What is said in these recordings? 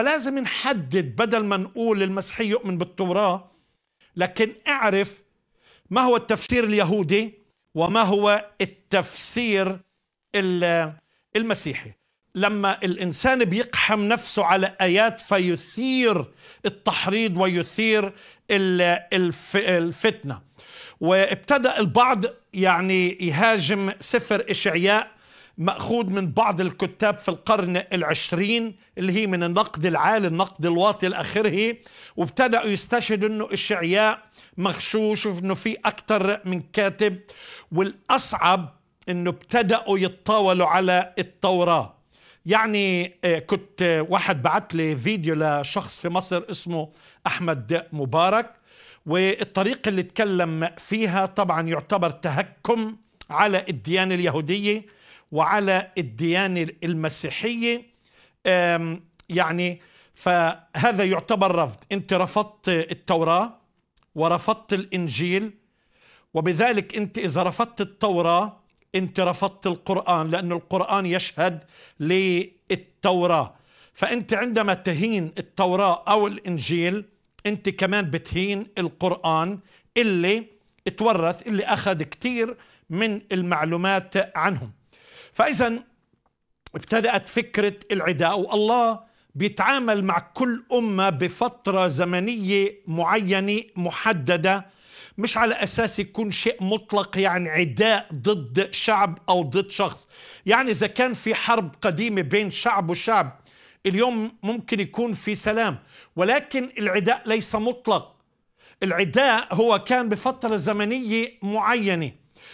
فلازم نحدد بدل ما نقول المسيحي يؤمن بالتوراة لكن اعرف ما هو التفسير اليهودي وما هو التفسير المسيحي لما الإنسان بيقحم نفسه على آيات فيثير التحريض ويثير الفتنة وابتدأ البعض يعني يهاجم سفر إشعياء مأخوذ من بعض الكتاب في القرن العشرين اللي هي من النقد العالي النقد الواطي الأخره وابتدأوا يستشهدوا أنه الشعياء مغشوش وأنه في أكثر من كاتب والأصعب أنه ابتدأوا يتطاولوا على التوراة يعني آه، كنت آه، واحد بعت لي فيديو لشخص في مصر اسمه أحمد مبارك والطريقة اللي تكلم فيها طبعا يعتبر تهكم على الديانة اليهودية وعلى الديانة المسيحية يعني فهذا يعتبر رفض أنت رفضت التوراة ورفضت الإنجيل وبذلك أنت إذا رفضت التوراة أنت رفضت القرآن لأن القرآن يشهد للتوراة فأنت عندما تهين التوراة أو الإنجيل أنت كمان بتهين القرآن اللي تورث اللي أخذ كتير من المعلومات عنهم فإذا ابتدأت فكرة العداء والله بيتعامل مع كل أمة بفترة زمنية معينة محددة مش على أساس يكون شيء مطلق يعني عداء ضد شعب أو ضد شخص يعني إذا كان في حرب قديمة بين شعب وشعب اليوم ممكن يكون في سلام ولكن العداء ليس مطلق العداء هو كان بفترة زمنية معينة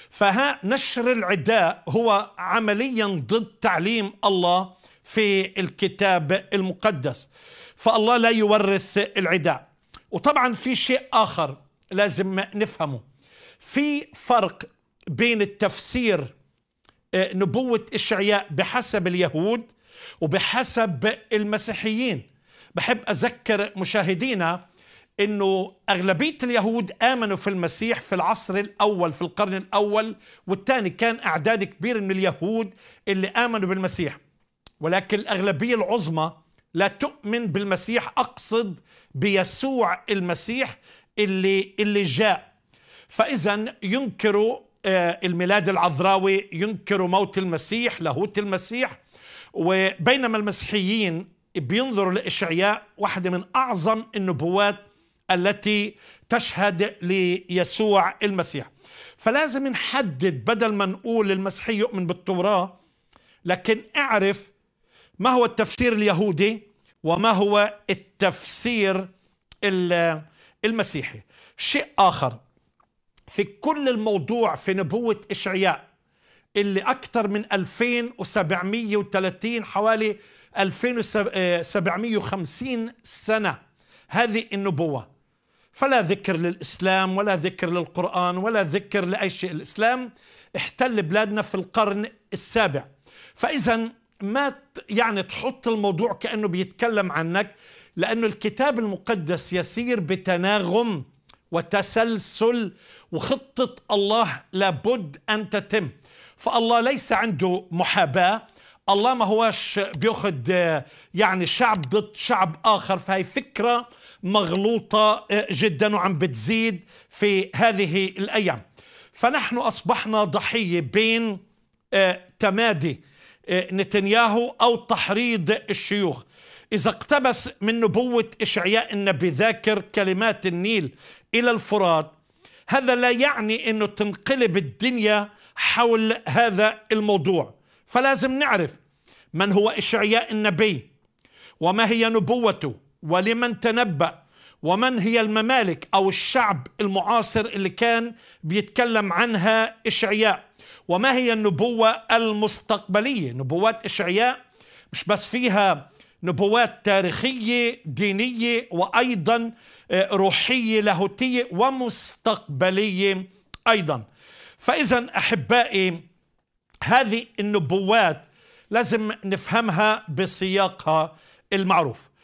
فها نشر العداء هو عمليا ضد تعليم الله في الكتاب المقدس فالله لا يورث العداء وطبعا في شيء آخر لازم نفهمه في فرق بين التفسير آه، نبوة إشعياء بحسب اليهود وبحسب المسيحيين بحب أذكر مشاهدينا انه اغلبيه اليهود امنوا في المسيح في العصر الاول في القرن الاول والثاني كان اعداد كبير من اليهود اللي امنوا بالمسيح ولكن الاغلبيه العظمى لا تؤمن بالمسيح اقصد بيسوع المسيح اللي اللي جاء فاذا ينكروا آه، الميلاد العذراوي ينكروا موت المسيح لاهوت المسيح وبينما المسيحيين بينظروا لاشعياء واحده من اعظم النبوات التي تشهد ليسوع المسيح فلازم نحدد بدل ما نقول المسيحي يؤمن بالتوراة لكن اعرف ما هو التفسير اليهودي وما هو التفسير المسيحي شيء آخر في كل الموضوع في نبوة إشعياء اللي أكثر من 2730 حوالي 2750 آه، سنة هذه النبوة فلا ذكر للإسلام ولا ذكر للقرآن ولا ذكر لأي شيء الإسلام احتل بلادنا في القرن السابع فإذا ما يعني تحط الموضوع كأنه بيتكلم عنك لأنه الكتاب المقدس يسير بتناغم وتسلسل وخطة الله لابد أن تتم فالله ليس عنده محاباة الله ما هواش بياخذ آه، يعني شعب ضد شعب آخر فهي فكرة مغلوطة آه، جدا وعم بتزيد في هذه الأيام فنحن أصبحنا ضحية بين آه، تمادي آه، نتنياهو أو تحريض الشيوخ إذا اقتبس من نبوة إشعياء النبي ذاكر كلمات النيل إلى الفرات هذا لا يعني أنه تنقلب الدنيا حول هذا الموضوع فلازم نعرف من هو إشعياء النبي وما هي نبوته ولمن تنبأ ومن هي الممالك أو الشعب المعاصر اللي كان بيتكلم عنها إشعياء وما هي النبوة المستقبلية نبوات إشعياء مش بس فيها نبوات تاريخية دينية وأيضا آه، روحية لاهوتية ومستقبلية أيضا فإذا أحبائي هذه النبوات لازم نفهمها بسياقها المعروف